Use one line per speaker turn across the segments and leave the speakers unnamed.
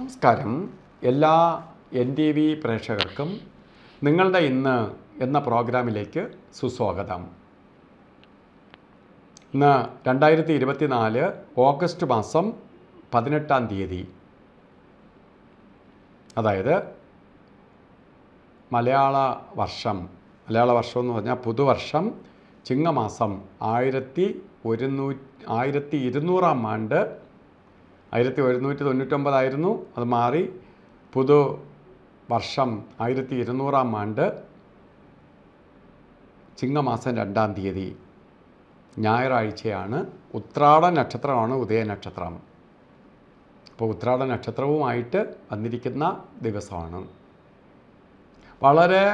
നമസ്കാരം എല്ലാ N T V പ്രേക്ഷകർക്കും നിങ്ങളുടെ ഇന്ന് എന്ന പ്രോഗ്രാമിലേക്ക് സുസ്വാഗതം ഇന്ന് രണ്ടായിരത്തി ഇരുപത്തിനാല് ഓഗസ്റ്റ് മാസം പതിനെട്ടാം തീയതി അതായത് മലയാള വർഷം മലയാള വർഷം എന്ന് പറഞ്ഞാൽ പുതുവർഷം ചിങ്ങമാസം ആയിരത്തി ഒരുന്നൂ ആയിരത്തി ഇരുന്നൂറാം ആണ്ട് ആയിരത്തി ഒരുന്നൂറ്റി തൊണ്ണൂറ്റൊമ്പതായിരുന്നു അത് മാറി പുതു വർഷം ആയിരത്തി ഇരുന്നൂറാം ആണ്ട് ചിങ്ങമാസം രണ്ടാം തീയതി ഞായറാഴ്ചയാണ് ഉത്രാട നക്ഷത്രമാണ് ഉദയനക്ഷത്രം അപ്പോൾ ഉത്രാട നക്ഷത്രവുമായിട്ട് വന്നിരിക്കുന്ന ദിവസമാണ് വളരെ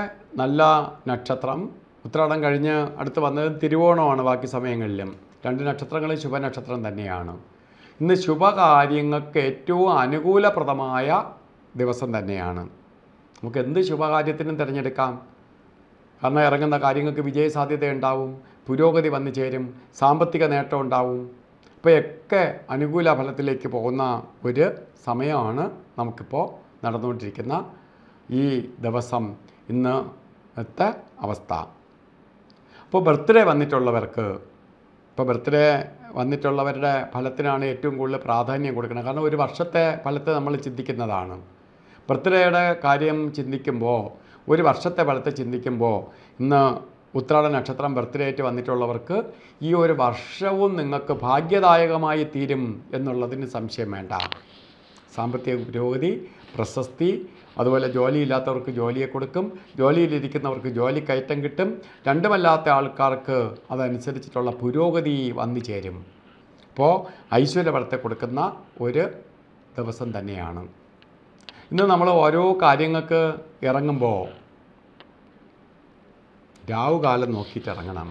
നല്ല നക്ഷത്രം ഉത്രാടം കഴിഞ്ഞ് അടുത്ത് വന്നത് തിരുവോണമാണ് ബാക്കി സമയങ്ങളിലും രണ്ട് നക്ഷത്രങ്ങളും ശുഭനക്ഷത്രം തന്നെയാണ് ഇന്ന് ശുഭകാര്യങ്ങൾക്ക് ഏറ്റവും അനുകൂലപ്രദമായ ദിവസം തന്നെയാണ് നമുക്ക് എന്ത് ശുഭകാര്യത്തിനും തിരഞ്ഞെടുക്കാം കാരണം ഇറങ്ങുന്ന കാര്യങ്ങൾക്ക് വിജയസാധ്യത ഉണ്ടാവും പുരോഗതി വന്നു ചേരും സാമ്പത്തിക നേട്ടം ഉണ്ടാവും ഒക്കെ അനുകൂല ഫലത്തിലേക്ക് പോകുന്ന ഒരു സമയമാണ് നമുക്കിപ്പോൾ നടന്നുകൊണ്ടിരിക്കുന്ന ഈ ദിവസം ഇന്നത്തെ അവസ്ഥ അപ്പോൾ ബർത്ത്ഡേ വന്നിട്ടുള്ളവർക്ക് ഇപ്പോൾ ബർത്ത്ഡേ വന്നിട്ടുള്ളവരുടെ ഫലത്തിനാണ് ഏറ്റവും കൂടുതൽ പ്രാധാന്യം കൊടുക്കുന്നത് കാരണം ഒരു വർഷത്തെ ഫലത്തെ നമ്മൾ ചിന്തിക്കുന്നതാണ് ബർത്ത്ഡേയുടെ കാര്യം ചിന്തിക്കുമ്പോൾ ഒരു വർഷത്തെ ഫലത്തെ ചിന്തിക്കുമ്പോൾ ഇന്ന് ഉത്രാട നക്ഷത്രം ബർത്ത്ഡേറ്റ് വന്നിട്ടുള്ളവർക്ക് ഈ ഒരു വർഷവും നിങ്ങൾക്ക് ഭാഗ്യദായകമായി തീരും എന്നുള്ളതിന് സംശയം വേണ്ട സാമ്പത്തിക പുരോഗതി പ്രശസ്തി അതുപോലെ ജോലിയില്ലാത്തവർക്ക് ജോലിയെ കൊടുക്കും ജോലിയിലിരിക്കുന്നവർക്ക് ജോലി കയറ്റം കിട്ടും രണ്ടുമല്ലാത്ത ആൾക്കാർക്ക് അതനുസരിച്ചിട്ടുള്ള പുരോഗതി വന്നു ചേരും അപ്പോൾ ഐശ്വര്യവരത്തെ കൊടുക്കുന്ന ഒരു ദിവസം തന്നെയാണ് ഇന്ന് നമ്മൾ ഓരോ കാര്യങ്ങൾക്ക് ഇറങ്ങുമ്പോൾ രാവുകാലം നോക്കിയിട്ട് ഇറങ്ങണം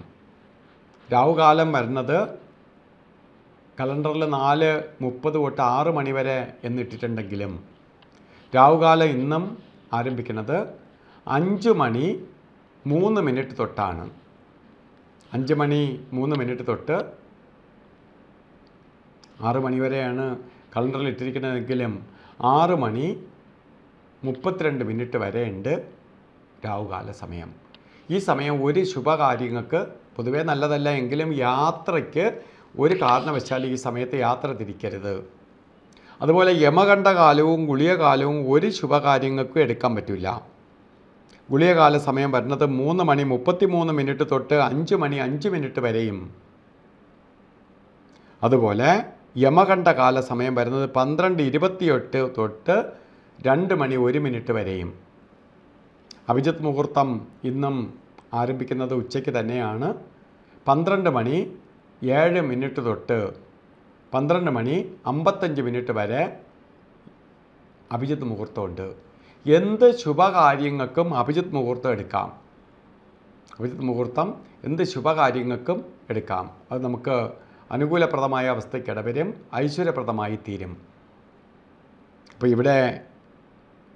രാവുകാലം വരുന്നത് കലണ്ടറിൽ നാല് മുപ്പത് തൊട്ട് ആറ് മണി വരെ എന്നിട്ടിട്ടുണ്ടെങ്കിലും രാവുകാലം ഇന്നും ആരംഭിക്കുന്നത് അഞ്ച് മണി മൂന്ന് മിനിറ്റ് തൊട്ടാണ് അഞ്ച് മണി മൂന്ന് മിനിറ്റ് തൊട്ട് ആറ് മണി വരെയാണ് കലണ്ടറിൽ ഇട്ടിരിക്കുന്നതെങ്കിലും ആറ് മണി മുപ്പത്തിരണ്ട് മിനിറ്റ് വരെയുണ്ട് രാഹുകാല സമയം ഈ സമയം ഒരു ശുഭകാര്യങ്ങൾക്ക് പൊതുവേ നല്ലതല്ല എങ്കിലും യാത്രയ്ക്ക് ഒരു കാരണവശാൽ ഈ സമയത്ത് യാത്ര തിരിക്കരുത് അതുപോലെ യമകണ്ഠ കാലവും ഗുളിയ ഒരു ശുഭകാര്യങ്ങൾക്കും എടുക്കാൻ പറ്റില്ല ഗുളികകാല സമയം വരുന്നത് മൂന്ന് മണി മുപ്പത്തിമൂന്ന് മിനിറ്റ് തൊട്ട് അഞ്ച് മണി അഞ്ച് മിനിറ്റ് വരെയും അതുപോലെ യമകണ്ഠകാല സമയം വരുന്നത് പന്ത്രണ്ട് ഇരുപത്തിയെട്ട് തൊട്ട് രണ്ട് മണി ഒരു മിനിറ്റ് വരെയും അഭിജിത്ത് മുഹൂർത്തം ഇന്നും ആരംഭിക്കുന്നത് ഉച്ചയ്ക്ക് തന്നെയാണ് പന്ത്രണ്ട് മണി ഏഴ് മിനിറ്റ് തൊട്ട് പന്ത്രണ്ട് മണി അമ്പത്തഞ്ച് മിനിറ്റ് വരെ അഭിജിത്ത് മുഹൂർത്തമുണ്ട് എന്ത് ശുഭകാര്യങ്ങൾക്കും അഭിജിത്ത് മുഹൂർത്തം എടുക്കാം അഭിജിത്ത് മുഹൂർത്തം എന്ത് ശുഭകാര്യങ്ങൾക്കും എടുക്കാം അത് നമുക്ക് അനുകൂലപ്രദമായ അവസ്ഥയ്ക്ക് ഇടവരും ഐശ്വര്യപ്രദമായി തീരും അപ്പോൾ ഇവിടെ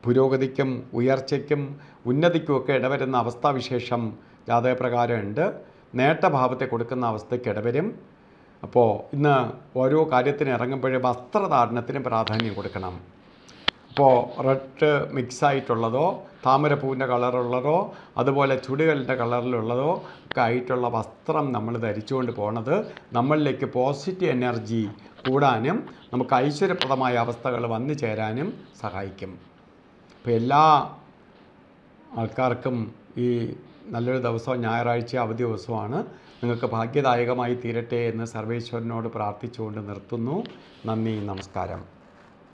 പുരോഗതിക്കും ഉയർച്ചയ്ക്കും ഉന്നതിക്കുമൊക്കെ ഇടവരുന്ന അവസ്ഥാവിശേഷം ജാതകപ്രകാരമുണ്ട് നേട്ടഭാവത്തെ കൊടുക്കുന്ന അവസ്ഥയ്ക്ക് ഇടവരും അപ്പോൾ ഇന്ന് ഓരോ കാര്യത്തിന് ഇറങ്ങുമ്പോഴും വസ്ത്രധാരണത്തിന് പ്രാധാന്യം കൊടുക്കണം അപ്പോൾ റെഡ് മിക്സ് ആയിട്ടുള്ളതോ താമരപ്പൂവിൻ്റെ കളറുള്ളതോ അതുപോലെ ചുടുകളിൻ്റെ കളറിലുള്ളതോ ഒക്കെ ആയിട്ടുള്ള വസ്ത്രം നമ്മൾ ധരിച്ചുകൊണ്ട് പോണത് നമ്മളിലേക്ക് പോസിറ്റീവ് എനർജി കൂടാനും നമുക്ക് ഐശ്വര്യപ്രദമായ അവസ്ഥകൾ വന്നു ചേരാനും സഹായിക്കും അപ്പോൾ എല്ലാ ആൾക്കാർക്കും ഈ നല്ലൊരു ദിവസം ഞായറാഴ്ച അവധി ദിവസമാണ് നിങ്ങൾക്ക് ഭാഗ്യദായകമായി തീരട്ടെ എന്ന് സർവേശ്വരനോട് പ്രാർത്ഥിച്ചുകൊണ്ട് നിർത്തുന്നു നന്ദി നമസ്കാരം